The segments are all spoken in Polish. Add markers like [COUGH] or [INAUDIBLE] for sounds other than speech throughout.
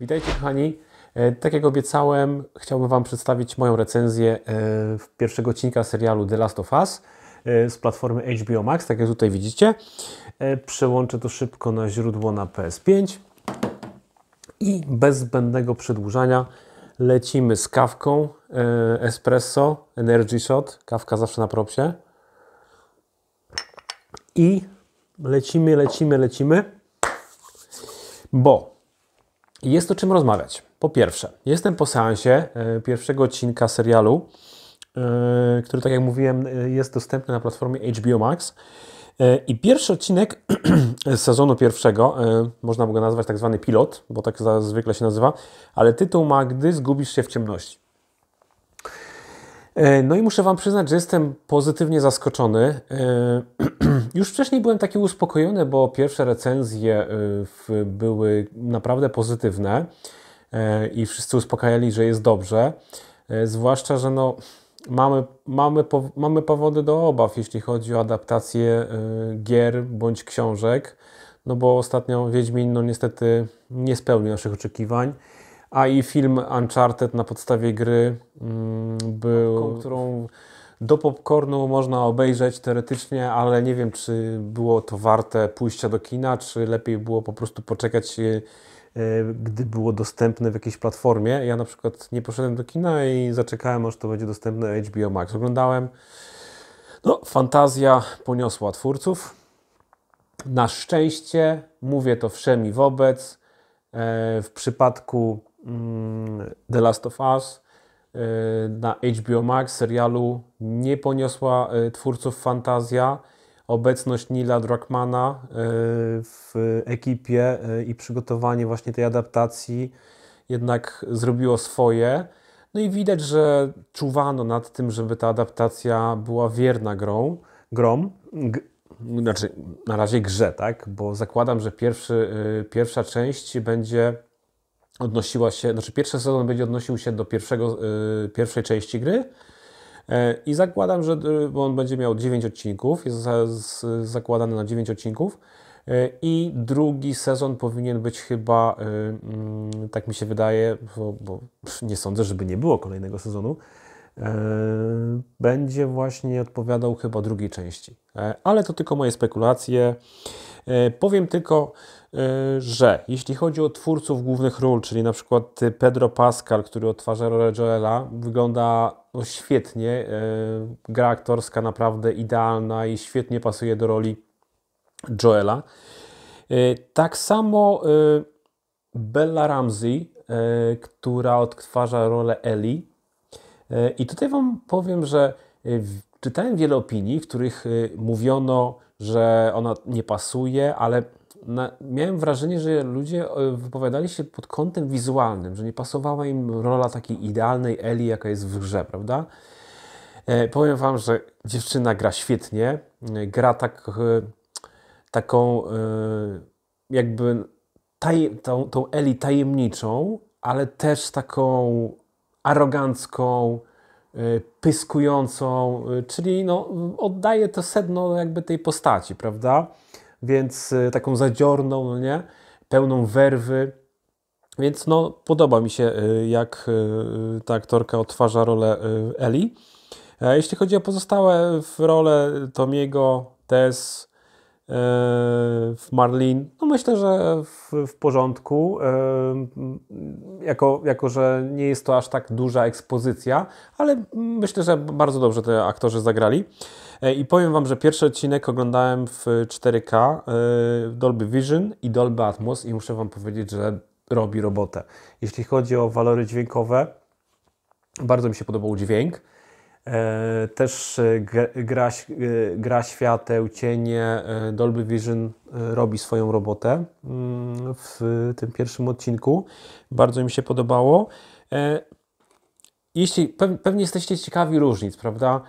Witajcie kochani. E, tak jak obiecałem, chciałbym Wam przedstawić moją recenzję e, pierwszego odcinka serialu The Last of Us e, z platformy HBO Max, tak jak tutaj widzicie. Przełączę to szybko na źródło na PS5 i bez zbędnego przedłużania Lecimy z kawką, e, espresso, energy shot, kawka zawsze na propsie. I lecimy, lecimy, lecimy, bo jest o czym rozmawiać. Po pierwsze, jestem po seansie e, pierwszego odcinka serialu, e, który, tak jak mówiłem, jest dostępny na platformie HBO Max. E, I pierwszy odcinek [CLEARS THROAT] sezonu pierwszego, e, można by go nazwać tak zwany pilot, bo tak zwykle się nazywa, ale tytuł ma Gdy zgubisz się w ciemności. E, no i muszę Wam przyznać, że jestem pozytywnie zaskoczony. [CLEARS THROAT] Już wcześniej byłem taki uspokojony, bo pierwsze recenzje były naprawdę pozytywne i wszyscy uspokajali, że jest dobrze. Zwłaszcza, że no, mamy, mamy, mamy powody do obaw, jeśli chodzi o adaptację y, gier bądź książek, no bo ostatnio Wiedźmin no niestety nie spełnił naszych oczekiwań, a i film Uncharted na podstawie gry mm, był, Popcorn. którą do popcornu można obejrzeć teoretycznie, ale nie wiem, czy było to warte pójścia do kina, czy lepiej było po prostu poczekać E, gdy było dostępne w jakiejś platformie. Ja na przykład nie poszedłem do kina i zaczekałem, aż to będzie dostępne HBO Max. Oglądałem. No, fantazja poniosła twórców. Na szczęście, mówię to wszemi wobec, e, w przypadku mm, The Last of Us e, na HBO Max serialu nie poniosła twórców fantazja obecność Nila Druckmana e, w ekipie e, i przygotowanie właśnie tej adaptacji jednak zrobiło swoje. No i widać, że czuwano nad tym, żeby ta adaptacja była wierna grą, grom, g, znaczy na razie grze, tak? Bo zakładam, że pierwszy, e, pierwsza część będzie odnosiła się, znaczy pierwszy sezon będzie odnosił się do pierwszego, pierwszej części gry, E, I zakładam, że e, bo on będzie miał 9 odcinków, jest zakładany na 9 odcinków. E, I drugi sezon powinien być chyba, mm, tak mi się wydaje, bo, bo nie sądzę, żeby nie było kolejnego sezonu. Będzie właśnie odpowiadał chyba drugiej części. Ale to tylko moje spekulacje. Powiem tylko, Y, że jeśli chodzi o twórców głównych ról, czyli na przykład y, Pedro Pascal, który odtwarza rolę Joela, wygląda no, świetnie. Y, gra aktorska naprawdę idealna i świetnie pasuje do roli Joela. Tak samo Bella Ramsey, która odtwarza rolę Ellie. I tutaj Wam powiem, że czytałem wiele opinii, w których mówiono, że ona nie pasuje, ale na, miałem wrażenie, że ludzie e, wypowiadali się pod kątem wizualnym, że nie pasowała im rola takiej idealnej Eli, jaka jest w grze, prawda? E, powiem Wam, że dziewczyna gra świetnie, e, gra tak, e, taką jakby taj, tą, tą Eli tajemniczą, ale też taką arogancką, pyskującą, czyli no, oddaje to sedno jakby tej postaci, prawda? więc y, taką zadziorną, no nie? Pełną werwy. Więc no, podoba mi się, y, jak y, ta aktorka odtwarza rolę Eli. Jeśli chodzi o pozostałe role Tomiego, Tess, w Marlin, no myślę, że w, w porządku, jako, jako, że nie jest to aż tak duża ekspozycja, ale mm, myślę, że bardzo dobrze te aktorzy zagrali. E, I powiem Wam, że pierwszy odcinek oglądałem w 4K e, w Dolby Vision i Dolby Atmos i muszę Wam powiedzieć, że robi robotę. Jeśli chodzi o walory dźwiękowe, bardzo mi się podobał dźwięk. E, też gra, gra świateł, cienie, Dolby Vision robi swoją robotę mm, w tym pierwszym odcinku. Bardzo mi się podobało jeśli pewnie jesteście ciekawi różnic, prawda?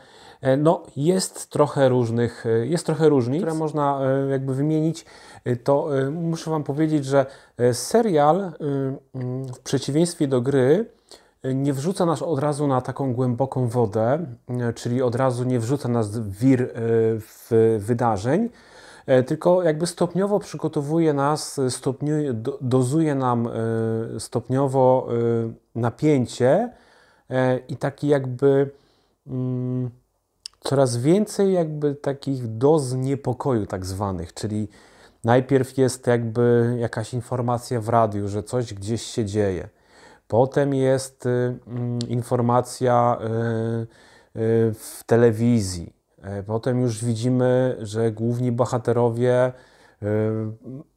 E, no, jest trochę różnych, e, jest trochę różnic, które można e, jakby wymienić. To muszę Wam powiedzieć, że serial w przeciwieństwie do gry nie wrzuca nas od razu na taką głęboką wodę, czyli od razu nie wrzuca nas w wir w wydarzeń, tylko jakby stopniowo przygotowuje nas, stopniuje, dozuje nam stopniowo napięcie E, i taki jakby mm, coraz więcej jakby takich doz niepokoju tak zwanych, czyli najpierw jest jakby jakaś informacja w radiu, że coś gdzieś się dzieje. Potem jest y, mm, informacja y, y, w telewizji. E, potem już widzimy, że główni bohaterowie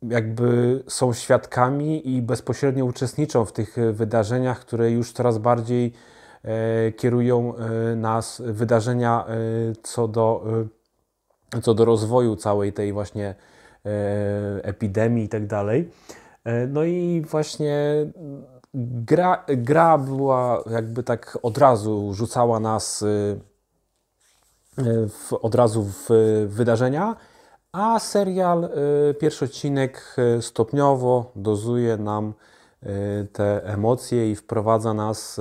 jakby są świadkami i bezpośrednio uczestniczą w tych wydarzeniach, które już coraz bardziej E, kierują e, nas wydarzenia e, co do, co do rozwoju całej tej właśnie epidemii i tak dalej. No i właśnie gra, gra była jakby tak od razu rzucała nas w, od razu w wydarzenia, a serial, pierwszy odcinek stopniowo dozuje nam te emocje i wprowadza nas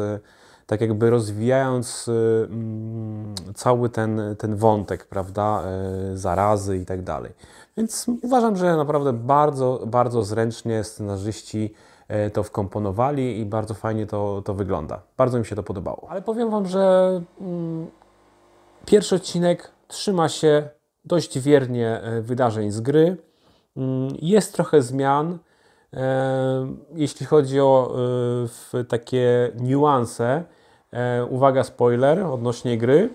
tak jakby rozwijając y, mm, cały ten, ten wątek, prawda, e, zarazy i tak dalej. Więc uważam, że naprawdę bardzo, bardzo zręcznie scenarzyści e, to wkomponowali i bardzo fajnie to, to wygląda. Bardzo mi się to podobało. Ale powiem Wam, że mm, pierwszy odcinek trzyma się dość wiernie e, wydarzeń z gry. Mm, jest trochę zmian, jeśli chodzi o takie niuanse. E, uwaga, spoiler odnośnie gry.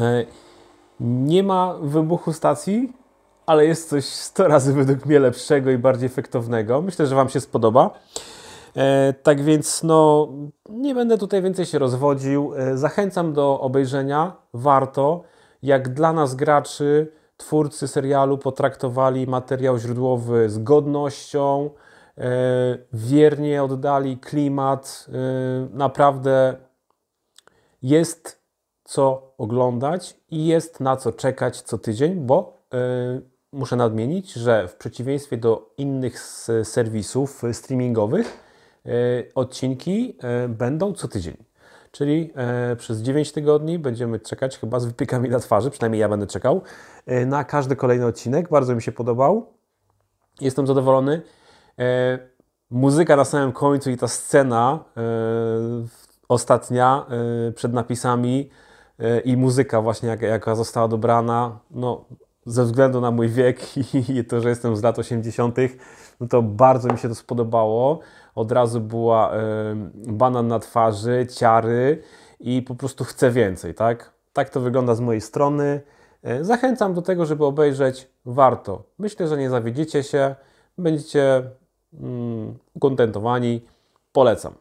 E, nie ma wybuchu stacji, ale jest coś 100 razy według mnie lepszego i bardziej efektownego. Myślę, że Wam się spodoba. E, tak więc, no, nie będę tutaj więcej się rozwodził. zachęcam do obejrzenia. Warto. Jak dla nas graczy, twórcy serialu potraktowali materiał źródłowy z godnością, E, wiernie oddali klimat. E, naprawdę jest co oglądać i jest na co czekać co tydzień, bo e, muszę nadmienić, że w przeciwieństwie do innych serwisów streamingowych, odcinki będą co tydzień. Czyli przez 9 tygodni będziemy czekać chyba z wypiekami na twarzy, przynajmniej ja będę czekał, na każdy kolejny odcinek. Bardzo mi się podobał. Jestem zadowolony. E, muzyka na samym końcu i ta scena e, ostatnia e, przed napisami i muzyka właśnie, jaka, jaka została dobrana, no ze względu na mój wiek [LAUGHS] i to, że jestem z lat 80., no to bardzo mi się to spodobało. Od razu była banan na twarzy, ciary i po prostu chcę więcej, tak? Tak to wygląda z mojej strony. Zachęcam do tego, żeby obejrzeć. Warto. Myślę, że nie zawiedziecie się. Będziecie Mm, ukontentowani. Polecam.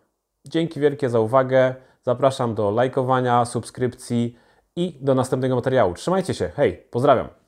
Dzięki wielkie za uwagę. Zapraszam do lajkowania, subskrypcji i do następnego materiału. Trzymajcie się. Hej, pozdrawiam.